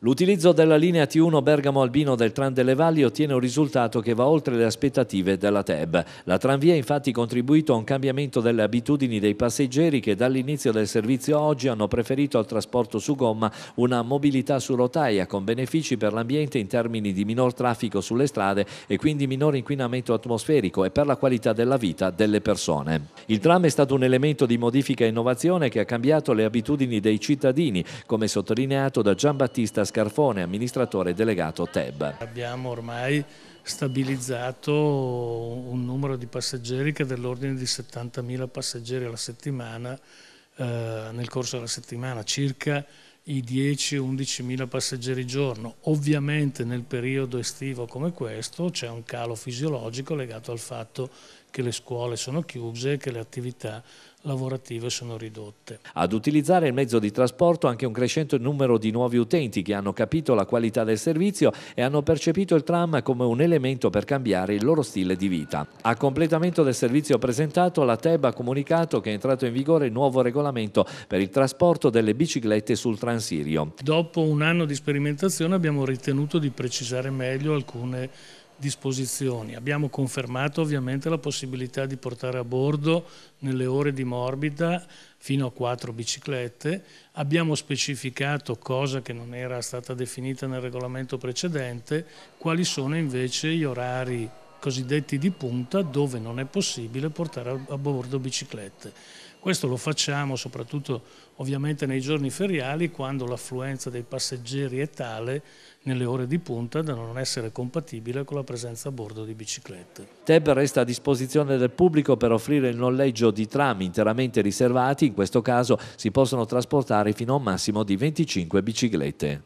L'utilizzo della linea T1 Bergamo Albino del Tram delle Valli ottiene un risultato che va oltre le aspettative della TEB. La tranvia ha infatti contribuito a un cambiamento delle abitudini dei passeggeri che dall'inizio del servizio oggi hanno preferito al trasporto su gomma una mobilità su rotaia con benefici per l'ambiente in termini di minor traffico sulle strade e quindi minore inquinamento atmosferico e per la qualità della vita delle persone. Il tram è stato un elemento di modifica e innovazione che ha cambiato le abitudini dei cittadini, come sottolineato da Gian Giambattista Scarfone, amministratore delegato TEB. Abbiamo ormai stabilizzato un numero di passeggeri che è dell'ordine di 70.000 passeggeri alla settimana, eh, nel corso della settimana, circa i 10-11.000 passeggeri giorno. Ovviamente nel periodo estivo come questo c'è un calo fisiologico legato al fatto che le scuole sono chiuse, che le attività lavorative sono ridotte. Ad utilizzare il mezzo di trasporto anche un crescente numero di nuovi utenti che hanno capito la qualità del servizio e hanno percepito il tram come un elemento per cambiare il loro stile di vita. A completamento del servizio presentato, la TEB ha comunicato che è entrato in vigore il nuovo regolamento per il trasporto delle biciclette sul Transirio. Dopo un anno di sperimentazione abbiamo ritenuto di precisare meglio alcune disposizioni. Abbiamo confermato ovviamente la possibilità di portare a bordo nelle ore di morbida fino a quattro biciclette, abbiamo specificato, cosa che non era stata definita nel regolamento precedente, quali sono invece gli orari cosiddetti di punta dove non è possibile portare a bordo biciclette. Questo lo facciamo soprattutto ovviamente nei giorni feriali quando l'affluenza dei passeggeri è tale nelle ore di punta da non essere compatibile con la presenza a bordo di biciclette. TEB resta a disposizione del pubblico per offrire il noleggio di tram interamente riservati, in questo caso si possono trasportare fino a un massimo di 25 biciclette.